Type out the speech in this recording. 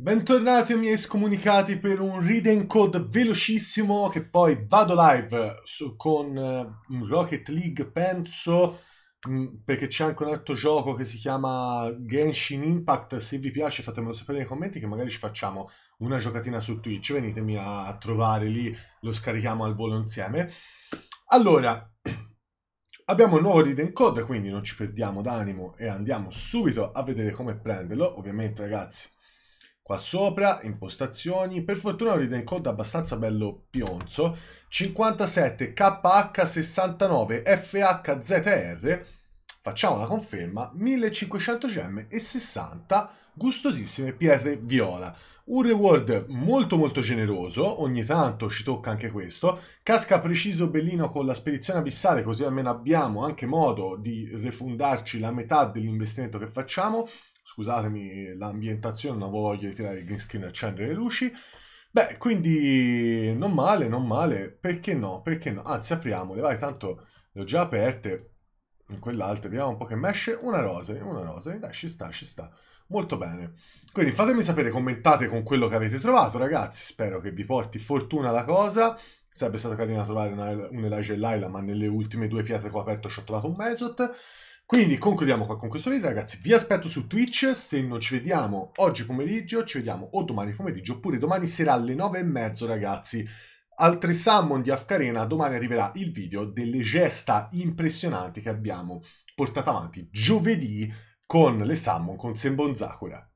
Bentornati miei scomunicati per un read and code velocissimo che poi vado live su, con uh, Rocket League penso mh, mm, perché c'è anche un altro gioco che si chiama Genshin Impact se vi piace fatemelo sapere nei commenti che magari ci facciamo una giocatina su Twitch venitemi a trovare lì lo scarichiamo al volo insieme allora Abbiamo il nuovo read and code, quindi non ci perdiamo d'animo e andiamo subito a vedere come prenderlo. Ovviamente, ragazzi, Qua sopra, impostazioni, per fortuna è un read code abbastanza bello pionzo, 57 KH69 FHZR, facciamo la conferma, 1500 gemme e 60 gustosissime pietre viola. Un reward molto molto generoso, ogni tanto ci tocca anche questo. Casca preciso bellino con la spedizione abissale, così almeno abbiamo anche modo di refundarci la metà dell'investimento che facciamo scusatemi l'ambientazione, non voglia di tirare il green screen e accendere le luci. Beh, quindi non male, non male, perché no, perché no? Anzi, apriamole, vai, tanto le ho già aperte, in quell'altra, vediamo un po' che mesce, una rosa, una rosa, dai, ci sta, ci sta. Molto bene. Quindi fatemi sapere, commentate con quello che avete trovato, ragazzi. Spero che vi porti fortuna la cosa. Sarebbe stato carino trovare una, un Elijah e Laila, ma nelle ultime due pietre che ho aperto ci ho trovato un Mesot. Quindi concludiamo qua con questo video ragazzi, vi aspetto su Twitch, se non ci vediamo oggi pomeriggio, ci vediamo o domani pomeriggio oppure domani sera alle nove e mezzo ragazzi. Al Summon di Afkarena, domani arriverà il video delle gesta impressionanti che abbiamo portato avanti giovedì con le Summon con Senbon Zakura.